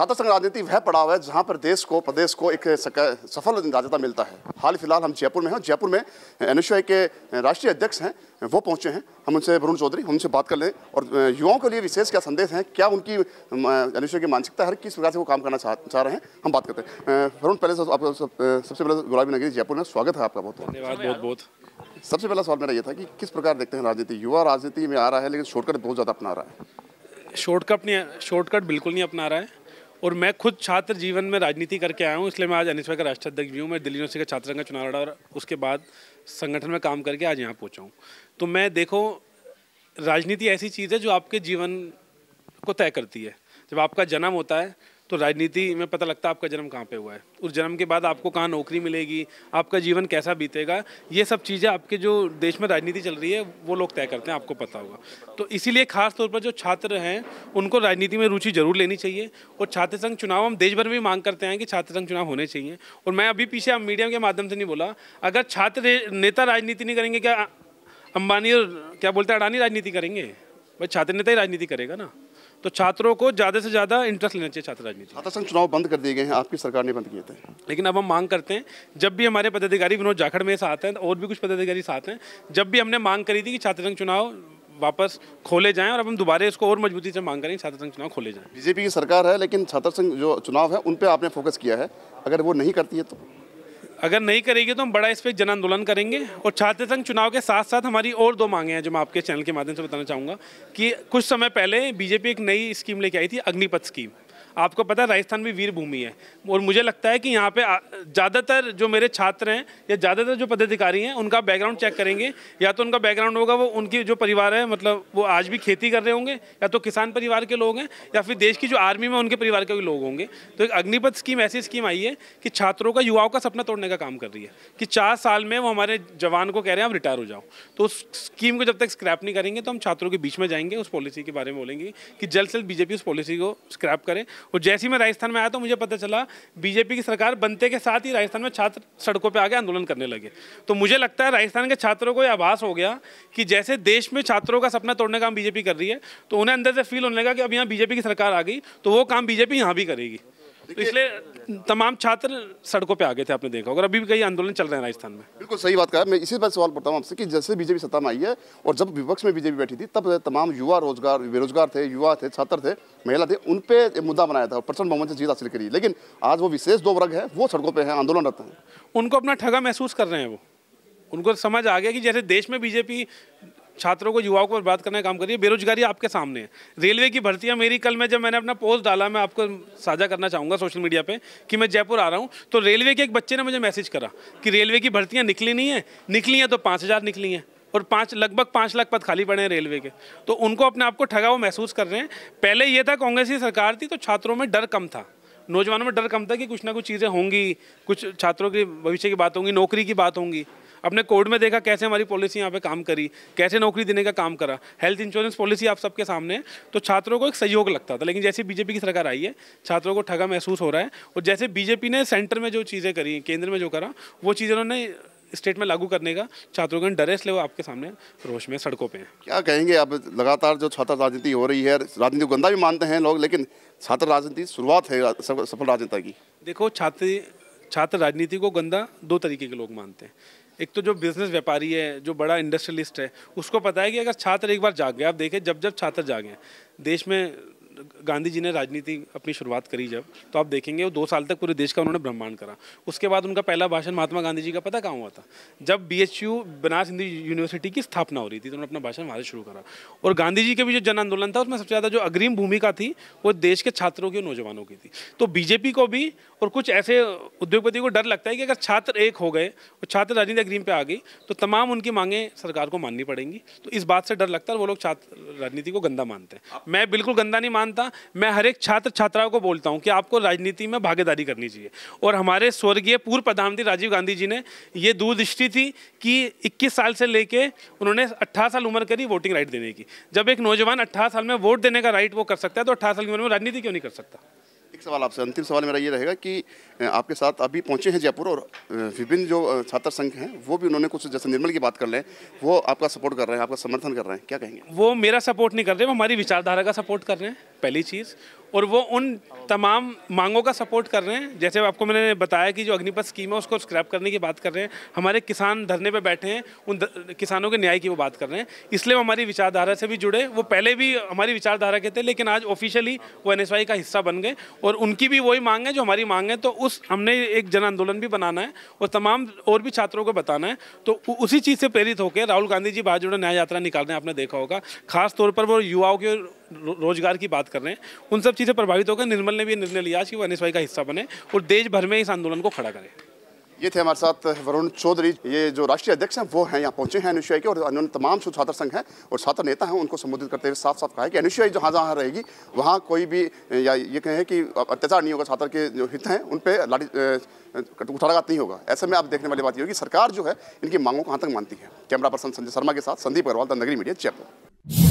छात्र संघ राजनीति वह पड़ाव है जहाँ पर देश को प्रदेश को एक सफल राजता मिलता है हाल फिलहाल हम जयपुर में हैं जयपुर में एन के राष्ट्रीय अध्यक्ष हैं वो पहुँचे हैं हम उनसे वरुण चौधरी उनसे बात कर लें और युवाओं के लिए विशेष क्या संदेश है क्या उनकी एन की मानसिकता है किस प्रकार से वो काम करना चाह चाह रहे हैं हम बात करते हैं वरुण पहले तो आप सबसे पहले तो गुलाबी नगरी जयपुर में स्वागत है आपका बहुत धन्यवाद बहुत बहुत सबसे पहला सवाल मेरा ये था कि किस प्रकार देखते हैं राजनीति युवा राजनीति में आ रहा है लेकिन शॉर्टकट बहुत ज़्यादा अपना रहा है शॉर्टकट नहीं शॉर्टकट बिल्कुल नहीं अपना रहा है और मैं खुद छात्र जीवन में राजनीति करके आया हूँ इसलिए मैं आज अनिश्वा का राष्ट्रीय अध्यक्ष भी हूँ मैं दिल्ली यूनिवर्सिटी का छात्र का चुनाव लड़ा और उसके बाद संगठन में काम करके आज यहाँ पहुँचा हूँ तो मैं देखो राजनीति ऐसी चीज़ है जो आपके जीवन को तय करती है जब आपका जन्म होता है तो राजनीति में पता लगता है आपका जन्म कहाँ पे हुआ है उस जन्म के बाद आपको कहाँ नौकरी मिलेगी आपका जीवन कैसा बीतेगा ये सब चीज़ें आपके जो देश में राजनीति चल रही है वो लोग तय करते हैं आपको पता होगा तो इसीलिए खास तौर पर जो छात्र हैं उनको राजनीति में रुचि जरूर लेनी चाहिए और छात्र संघ चुनाव हम देश भर में मांग करते हैं कि छात्र संघ चुनाव होने चाहिए और मैं अभी पीछे मीडिया के माध्यम से नहीं बोला अगर छात्र नेता राजनीति नहीं करेंगे क्या अंबानी और क्या बोलते हैं अडानी राजनीति करेंगे भाई छात्र नेता ही राजनीति करेगा ना तो छात्रों को ज़्यादा से ज़्यादा इंटरेस्ट लेना चाहिए छात्र राजनीति छात्र संघ चुनाव बंद कर दिए गए हैं आपकी सरकार ने बंद किए थे लेकिन अब हम मांग करते हैं जब भी हमारे पदाधिकारी विनोद जाखड़ में साथ हैं और भी कुछ पदाधिकारी साथ हैं जब भी हमने मांग करी थी कि छात्र संघ चुनाव वापस खोले जाएं और अब हम दोबारा इसको और मजबूती से मांग करें छात्र संघ चुनाव खोले जाएं बीजेपी की सरकार है लेकिन छात्र संघ जो चुनाव है उन पर आपने फोकस किया है अगर वो नहीं करती है तो अगर नहीं करेगी तो हम बड़ा इस पर जन आंदोलन करेंगे और छात्र संघ चुनाव के साथ साथ हमारी और दो मांगे हैं जो मैं आपके चैनल के माध्यम से बताना चाहूँगा कि कुछ समय पहले बीजेपी एक नई स्कीम लेके आई थी अग्निपथ स्कीम आपको पता है राजस्थान भी वीर भूमि है और मुझे लगता है कि यहाँ पे ज़्यादातर जो मेरे छात्र हैं या ज़्यादातर जो पदाधिकारी हैं उनका बैकग्राउंड चेक करेंगे या तो उनका बैकग्राउंड होगा वो उनकी जो परिवार है मतलब वो आज भी खेती कर रहे होंगे या तो किसान परिवार के लोग हैं या फिर देश की जो आर्मी में उनके परिवार के लोग होंगे तो एक अग्निपथ स्कीम ऐसी स्कीम आई है कि छात्रों का युवाओं का सपना तोड़ने का काम कर रही है कि चार साल में वो हमारे जवान को कह रहे हैं आप रिटायर हो जाओ तो उस स्कीम को जब तक स्क्रैप नहीं करेंगे तो हम छात्रों के बीच में जाएंगे उस पॉलिसी के बारे में बोलेंगे कि जल्द से जल्द बीजेपी उस पॉलिसी को स्क्रैप करें और जैसे ही मैं राजस्थान में आया तो मुझे पता चला बीजेपी की सरकार बनते के साथ ही राजस्थान में छात्र सड़कों पर आगे आंदोलन करने लगे तो मुझे लगता है राजस्थान के छात्रों को यह आभास हो गया कि जैसे देश में छात्रों का सपना तोड़ने का काम बीजेपी कर रही है तो उन्हें अंदर से फील होने लगा कि अब यहाँ बीजेपी की सरकार आ गई तो वो काम बीजेपी यहाँ भी करेगी इसलिए तमाम छात्र सड़कों पे आ गए थे आपने देखा अगर अभी भी कई आंदोलन चल रहे हैं राजस्थान में बिल्कुल सही बात कहा मैं इसी पर सवाल पड़ता हूँ आपसे कि जैसे बीजेपी सत्ता में आई है और जब विपक्ष में बीजेपी बैठी थी तब तमाम युवा रोजगार बेरोजगार थे युवा थे छात्र थे महिला थे उन पर मुद्दा बनाया था प्रचंड बहुमत से जीत हासिल करी लेकिन आज वो विशेष दो वर्ग है वो सड़कों पर है रहते हैं उनको अपना ठगा महसूस कर रहे हैं वो उनको समझ आ गया कि जैसे देश में बीजेपी छात्रों को युवाओं को बात करने का काम करिए बेरोजगारी आपके सामने है रेलवे की भर्तियाँ मेरी कल में जब मैंने अपना पोस्ट डाला मैं आपको साझा करना चाहूँगा सोशल मीडिया पर कि मैं जयपुर आ रहा हूँ तो रेलवे के एक बच्चे ने मुझे मैसेज करा कि रेलवे की भर्तियाँ निकली नहीं है निकली हैं तो पाँच निकली हैं और पाँच लगभग पाँच लाख पद खाली पड़े हैं रेलवे के तो उनको अपने आप को ठगा हुआ महसूस कर रहे हैं पहले ये था कांग्रेस की सरकार थी तो छात्रों में डर कम था नौजवानों में डर कम था कि कुछ ना कुछ चीज़ें होंगी कुछ छात्रों के भविष्य की बात होंगी नौकरी की बात होंगी अपने कोर्ट में देखा कैसे हमारी पॉलिसी यहाँ पे काम करी कैसे नौकरी देने का काम करा हेल्थ इंश्योरेंस पॉलिसी आप सबके सामने है तो छात्रों को एक सहयोग लगता था लेकिन जैसे बीजेपी की सरकार आई है छात्रों को ठगा महसूस हो रहा है और जैसे बीजेपी ने सेंटर में जो चीज़ें करी केंद्र में जो करा वो चीज़ें उन्होंने स्टेट में लागू करने का छात्रों का डरे इसलिए वो आपके सामने रोश में सड़कों पे हैं क्या कहेंगे आप लगातार जो छात्र राजनीति हो रही है राजनीति को गंदा भी मानते हैं लोग लेकिन छात्र राजनीति शुरुआत है सफल राजनीति की देखो छात्र छात्र राजनीति को गंदा दो तरीके के लोग मानते हैं एक तो जो बिजनेस व्यापारी है जो बड़ा इंडस्ट्रियलिस्ट है उसको पता है कि अगर छात्र एक बार जाग गए आप देखें जब जब छात्र जागे देश में गांधी जी ने राजनीति अपनी शुरुआत करी जब तो आप देखेंगे वो दो साल तक पूरे देश का उन्होंने ब्रह्मांड करा उसके बाद उनका पहला भाषण महात्मा गांधी जी का पता कहाँ हुआ था जब B H U Banaras Hindu University की स्थापना हो रही थी तो उन्होंने अपना भाषण वहाँ से शुरू करा और गांधी जी के भी जो जन आंदोलन था उसमें सबसे ज़्यादा जो अग्रिम भूमिका थी वो देश के छात्रों की और नौजवानों की थी तो बीजेपी को भी और कुछ ऐसे उद्योगपति को डर लगता है कि अगर छात्र एक हो गए और छात्र राजनीति अग्रिम पर आ गई तो तमाम उनकी मांगें सरकार को माननी पड़ेंगी तो इस बात से डर लगता है वो लोग छात्र राजनीति को गंदा मानते हैं मैं बिल्कुल गंदा नहीं मान मानता मैं हर एक छात्र छात्राओं को बोलता हूँ कि आपको राजनीति में भागीदारी करनी चाहिए और हमारे स्वर्गीय पूर्व प्रधानमंत्री राजीव गांधी जी ने ये दूरदृष्टि थी कि इक्कीस साल से लेके उन्होंने अट्ठारह साल उम्र करी वोटिंग राइट देने की जब एक नौजवान अट्ठारह साल में वोट देने का राइट वो कर सकता है तो अट्ठारह साल की उम्र में राजनीति क्यों नहीं कर सकता एक सवाल आपसे अंतिम सवाल मेरा ये रहेगा कि आपके साथ अभी पहुंचे हैं जयपुर और विभिन्न जो छात्र संघ हैं वो भी उन्होंने कुछ जैसे निर्मल की बात कर लें वो आपका सपोर्ट कर रहे हैं आपका समर्थन कर रहे हैं क्या कहेंगे वो मेरा सपोर्ट नहीं कर रहे वो हमारी विचारधारा का सपोर्ट कर रहे हैं पहली चीज़ और वो उन तमाम मांगों का सपोर्ट कर रहे हैं जैसे आपको मैंने बताया कि जो अग्निपथ स्कीम है उसको स्क्रैप करने की बात कर रहे हैं हमारे किसान धरने पर बैठे हैं उन द, किसानों के न्याय की वो बात कर रहे हैं इसलिए वो हमारी विचारधारा से भी जुड़े वो पहले भी हमारी विचारधारा के थे लेकिन आज ऑफिशियली वो एन का हिस्सा बन गए और उनकी भी वही मांग है जो हमारी मांग है तो उस हमने एक जन आंदोलन भी बनाना है और तमाम और भी छात्रों को बताना है तो उसी चीज़ से प्रेरित होकर राहुल गांधी जी भारत जोड़ो न्याय यात्रा निकाल रहे हैं आपने देखा होगा खासतौर पर वो युवाओं के रोजगार की बात कर रहे हैं उन सब चीज़ें प्रभावित होकर निर्मल ने भी निर्णय लिया कि वो एन का हिस्सा बने और देश भर में इस आंदोलन को खड़ा करें ये थे हमारे साथ वरुण चौधरी ये जो राष्ट्रीय अध्यक्ष हैं वो हैं यहाँ पहुंचे हैं अनुशय के और अन्य तमाम जो छात्र संघ हैं और छात्र नेता हैं उनको संबोधित करते हुए साफ साफ कहा है कि अनुशय जहाँ जहाँ रहेगी वहाँ कोई भी या ये कहें कि अत्याचार नहीं होगा छात्र के जो हित हैं उन पर लाठी उठाघात नहीं होगा ऐसे में आप देखने वाली बात ये होगी सरकार जो है इनकी मांगों को कहाँ तक मानती है कैमरा पर्सन संजय शर्मा के साथ संदीप अग्रवाल द नगरी मीडिया जयपुर